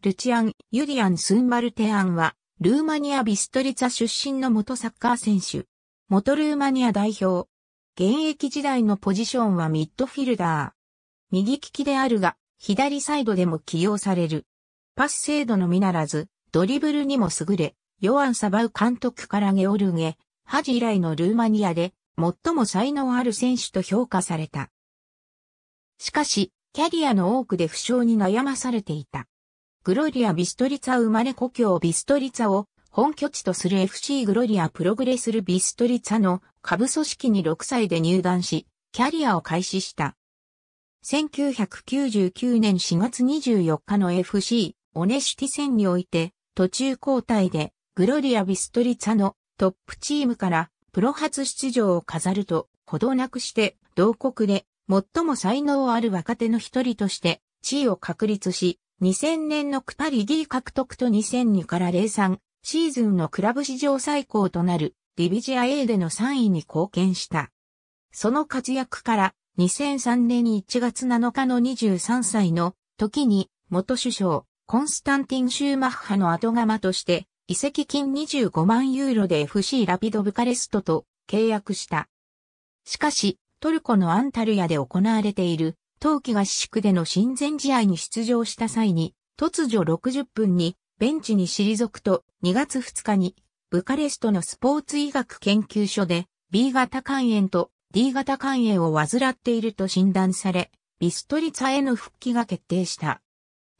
ルチアン・ユリアン・スンバルテアンは、ルーマニア・ビストリツァ出身の元サッカー選手。元ルーマニア代表。現役時代のポジションはミッドフィルダー。右利きであるが、左サイドでも起用される。パス精度のみならず、ドリブルにも優れ、ヨアン・サバウ監督からゲオルゲ、ハジ以来のルーマニアで、最も才能ある選手と評価された。しかし、キャリアの多くで負傷に悩まされていた。グロリア・ビストリツァ生まれ故郷ビストリツァを本拠地とする FC グロリア・プログレスル・ビストリツァの下部組織に6歳で入団し、キャリアを開始した。1999年4月24日の FC オネシティ戦において途中交代でグロリア・ビストリツァのトップチームからプロ初出場を飾ると、ほどなくして同国で最も才能ある若手の一人として地位を確立し、2000年のクパリ D 獲得と2002から03シーズンのクラブ史上最高となるディビジア A での3位に貢献した。その活躍から2003年1月7日の23歳の時に元首相コンスタンティン・シューマッハの後釜として移籍金25万ユーロで FC ラピドブカレストと契約した。しかし、トルコのアンタルヤで行われている冬季合宿での親善試合に出場した際に、突如60分にベンチに退くと2月2日にブカレストのスポーツ医学研究所で B 型肝炎と D 型肝炎を患っていると診断され、ビストリツァへの復帰が決定した。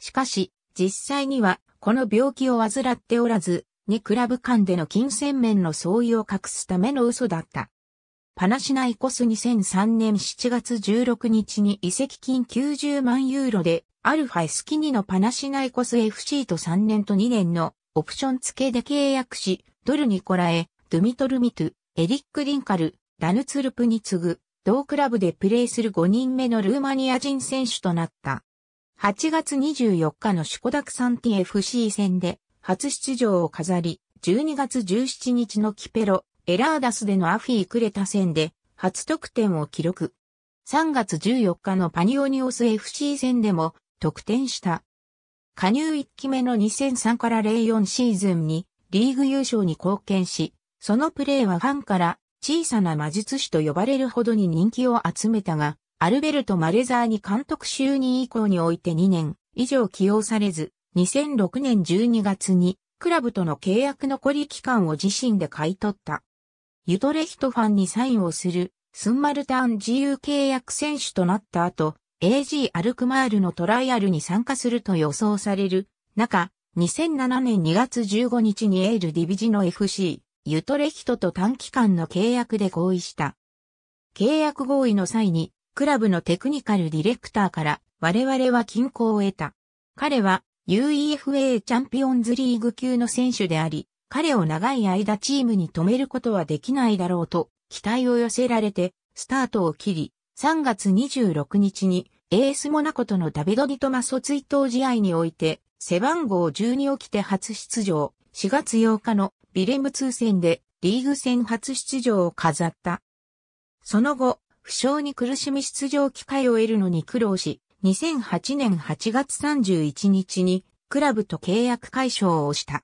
しかし、実際にはこの病気を患っておらず、2クラブ間での金銭面の相違を隠すための嘘だった。パナシナイコス2003年7月16日に移籍金90万ユーロで、アルファイスキニのパナシナイコス FC と3年と2年のオプション付けで契約し、ドルニコラエ、ドゥミトルミトゥ、エリック・リンカル、ダヌツルプに次ぐ、同クラブでプレーする5人目のルーマニア人選手となった。8月24日のシュコダクサンティ FC 戦で初出場を飾り、12月17日のキペロ、エラーダスでのアフィークレタ戦で初得点を記録。3月14日のパニオニオス FC 戦でも得点した。加入1期目の2003から04シーズンにリーグ優勝に貢献し、そのプレーはファンから小さな魔術師と呼ばれるほどに人気を集めたが、アルベルト・マレザーに監督就任以降において2年以上起用されず、2006年12月にクラブとの契約残り期間を自身で買い取った。ユトレヒトファンにサインをする、スンマルターン自由契約選手となった後、AG アルクマールのトライアルに参加すると予想される中、2007年2月15日にエールディビジの FC、ユトレヒトと短期間の契約で合意した。契約合意の際に、クラブのテクニカルディレクターから我々は均衡を得た。彼は UEFA チャンピオンズリーグ級の選手であり、彼を長い間チームに止めることはできないだろうと期待を寄せられてスタートを切り、3月26日にエースモナコとのダビド・デトマソ追悼試合において背番号12を着て初出場、4月8日のビレム通戦でリーグ戦初出場を飾った。その後、負傷に苦しみ出場機会を得るのに苦労し、2008年8月31日にクラブと契約解消をした。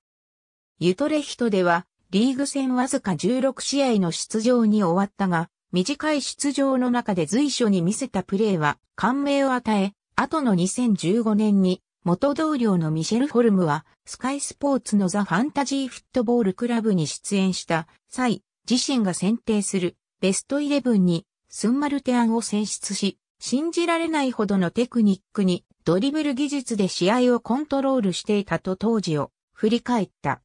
ユトレヒトでは、リーグ戦わずか16試合の出場に終わったが、短い出場の中で随所に見せたプレーは感銘を与え、後の2015年に元同僚のミシェル・フォルムはスカイスポーツのザ・ファンタジー・フットボールクラブに出演した際、自身が選定するベストイレブンにスンマルテアンを選出し、信じられないほどのテクニックにドリブル技術で試合をコントロールしていたと当時を振り返った。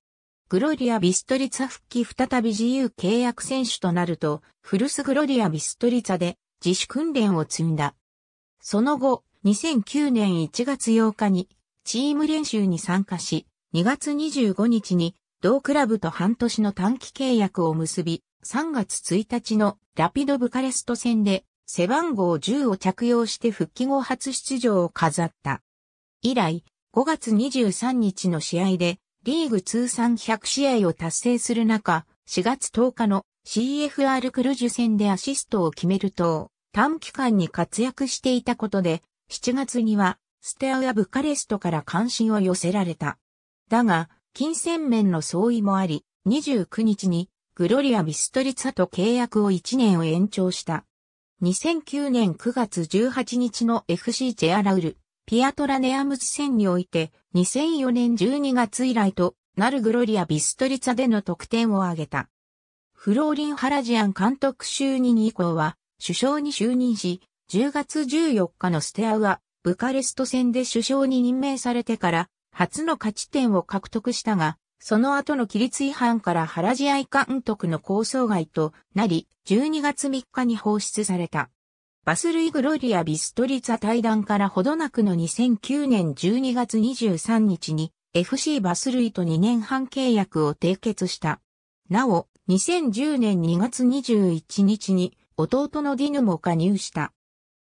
グロリア・ビストリツァ復帰再び自由契約選手となると、フルスグロリア・ビストリツァで自主訓練を積んだ。その後、2009年1月8日にチーム練習に参加し、2月25日に同クラブと半年の短期契約を結び、3月1日のラピドブカレスト戦で背番号10を着用して復帰後初出場を飾った。以来、5月23日の試合でリーグ通算100試合を達成する中、4月10日の CFR クルジュ戦でアシストを決めると、短期間に活躍していたことで、7月には、ステアやブカレストから関心を寄せられた。だが、金銭面の相違もあり、29日に、グロリア・ビストリツァと契約を1年を延長した。2009年9月18日の FC チェアラウル、ピアトラネアムズ戦において2004年12月以来となるグロリア・ビストリツァでの得点を挙げた。フローリン・ハラジアン監督就任以降は首相に就任し、10月14日のステアはブカレスト戦で首相に任命されてから初の勝ち点を獲得したが、その後の規律違反から原アイ監督の構想外となり、12月3日に放出された。バスルイ・グロリア・ビストリツァ対談からほどなくの2009年12月23日に FC バスルイと2年半契約を締結した。なお、2010年2月21日に弟のディヌも加入した。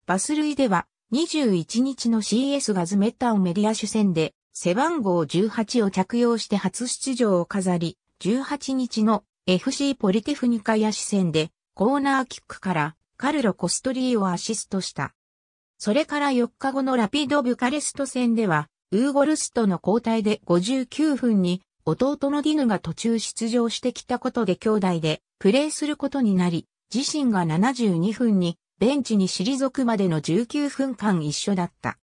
バスルイでは21日の CS ガズメッタオメディア主戦で背番号18を着用して初出場を飾り、18日の FC ポリテフニカヤ視線でコーナーキックからカルロ・コストリーをアシストした。それから4日後のラピド・ブカレスト戦では、ウーゴルストの交代で59分に弟のディヌが途中出場してきたことで兄弟でプレーすることになり、自身が72分にベンチに退くまでの19分間一緒だった。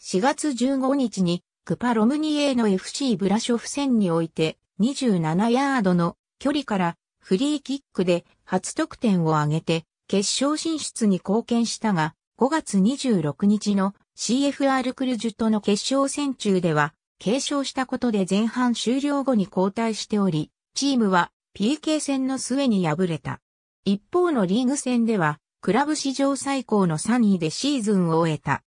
4月15日にクパロムニエの FC ブラショフ戦において27ヤードの距離からフリーキックで初得点を挙げて決勝進出に貢献したが、5月26日の CFR クルジュとの決勝戦中では、継承したことで前半終了後に交代しており、チームは PK 戦の末に敗れた。一方のリーグ戦では、クラブ史上最高の3位でシーズンを終えた。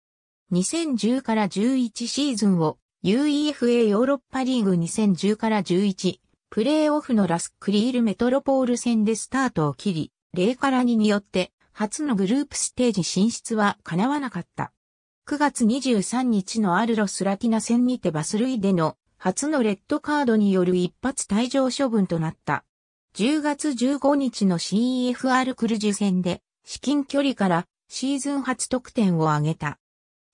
2010から11シーズンを UEFA ヨーロッパリーグ2010から11プレーオフのラスクリールメトロポール戦でスタートを切り、レイカラニによって初のグループステージ進出は叶わなかった。9月23日のアルロスラティナ戦にてバス類での初のレッドカードによる一発退場処分となった。10月15日の CEFR クルジュ戦で至近距離からシーズン初得点を挙げた。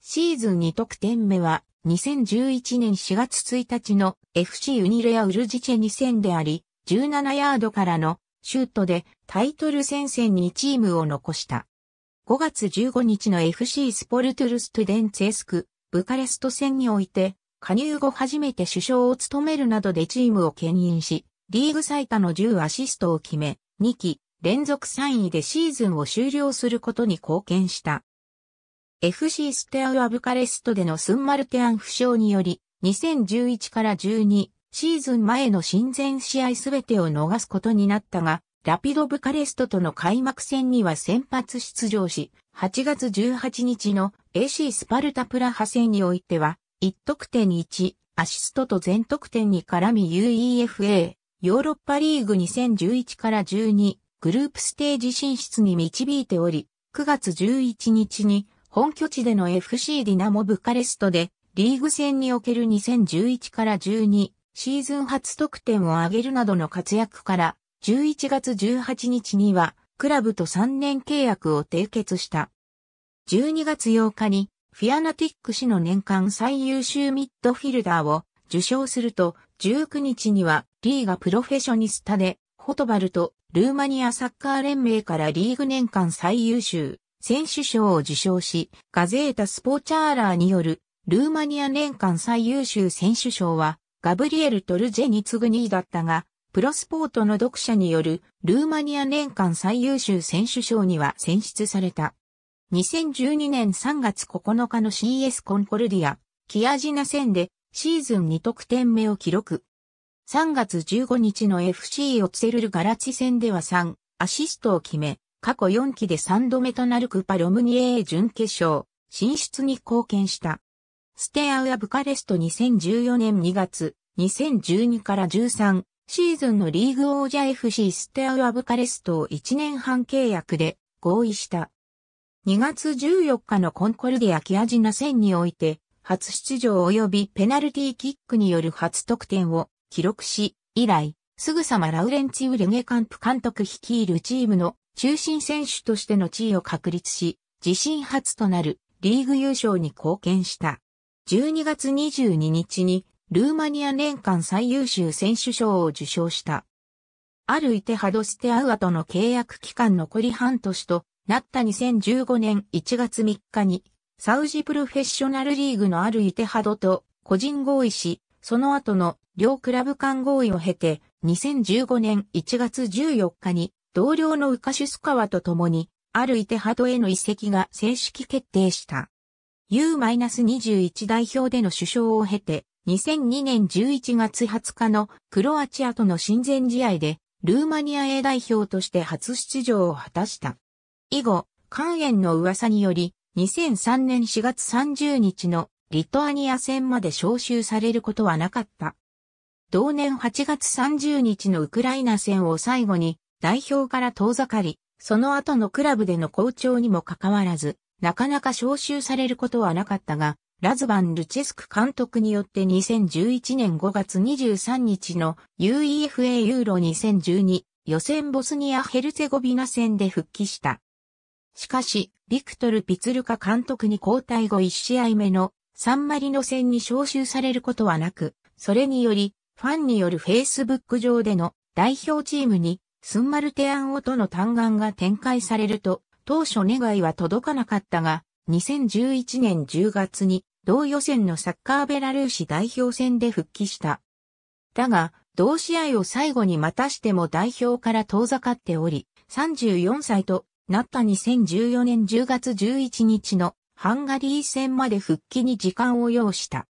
シーズン2得点目は2011年4月1日の FC ユニレアウルジチェ2戦であり、17ヤードからのシュートでタイトル戦線にチームを残した。5月15日の FC スポルトゥルストゥデンツェスク、ブカレスト戦において、加入後初めて首相を務めるなどでチームを牽引し、リーグ最多の10アシストを決め、2期連続3位でシーズンを終了することに貢献した。FC ステアウアブカレストでのスンマルテアン負傷により、2011から12シーズン前の親善試合すべてを逃すことになったが、ラピド・ブカレストとの開幕戦には先発出場し、8月18日の AC スパルタプラハ戦においては、1得点1、アシストと全得点に絡み UEFA、ヨーロッパリーグ2011から12、グループステージ進出に導いており、9月11日に本拠地での FC ディナモブカレストでリーグ戦における2011から12シーズン初得点を挙げるなどの活躍から、11月18日には、クラブと3年契約を締結した。12月8日に、フィアナティック氏の年間最優秀ミッドフィルダーを受賞すると、19日には、リーガプロフェショニスタで、ホトバルとルーマニアサッカー連盟からリーグ年間最優秀選手賞を受賞し、ガゼータ・スポーチャーラーによるルーマニア年間最優秀選手賞はガブリエル・トルジェに次ぐ2位だったが、プロスポートの読者によるルーマニア年間最優秀選手賞には選出された。2012年3月9日の CS コンコルディア、キアジナ戦でシーズン2得点目を記録。3月15日の FC オツセルルガラチ戦では3、アシストを決め、過去4期で3度目となるクパロムニエー準決勝、進出に貢献した。ステアウアブカレスト2014年2月、2012から13シーズンのリーグ王者 FC ステアウアブカレストを1年半契約で合意した。2月14日のコンコルディアキアジナ戦において、初出場及びペナルティーキックによる初得点を記録し、以来、すぐさまラウレンチ・ウレゲカンプ監督率いるチームの中心選手としての地位を確立し、自身初となるリーグ優勝に貢献した。12月22日にルーマニア年間最優秀選手賞を受賞した。あるイテハドステアウアとの契約期間残り半年となった2015年1月3日にサウジプロフェッショナルリーグのあるイテハドと個人合意し、その後の両クラブ間合意を経て2015年1月14日に同僚のウカシュスカワと共にあるイテハドへの移籍が正式決定した。U-21 代表での首相を経て、2002年11月20日のクロアチアとの親善試合で、ルーマニア A 代表として初出場を果たした。以後、肝炎の噂により、2003年4月30日のリトアニア戦まで招集されることはなかった。同年8月30日のウクライナ戦を最後に代表から遠ざかり、その後のクラブでの好調にもかかわらず、なかなか招集されることはなかったが、ラズバン・ルチェスク監督によって2011年5月23日の UEFA ユーロ2012予選ボスニア・ヘルツェゴビナ戦で復帰した。しかし、ビクトル・ピツルカ監督に交代後1試合目のサンマリノ戦に招集されることはなく、それにより、ファンによる Facebook 上での代表チームにスンマルテアンオとの嘆願が展開されると、当初願いは届かなかったが、2011年10月に同予選のサッカーベラルーシ代表戦で復帰した。だが、同試合を最後にまたしても代表から遠ざかっており、34歳となった2014年10月11日のハンガリー戦まで復帰に時間を要した。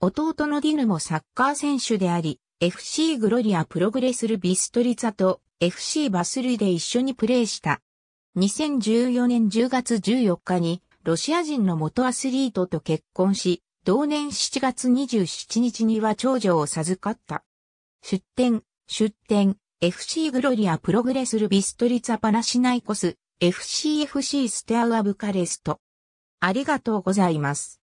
弟のディヌもサッカー選手であり、FC グロリアプログレスルビストリザと FC バスルイで一緒にプレーした。2014年10月14日にロシア人の元アスリートと結婚し、同年7月27日には長女を授かった。出展、出展、FC グロリアプログレスルビストリツァパナシナイコス、FCFC ステアウアブカレスト。ありがとうございます。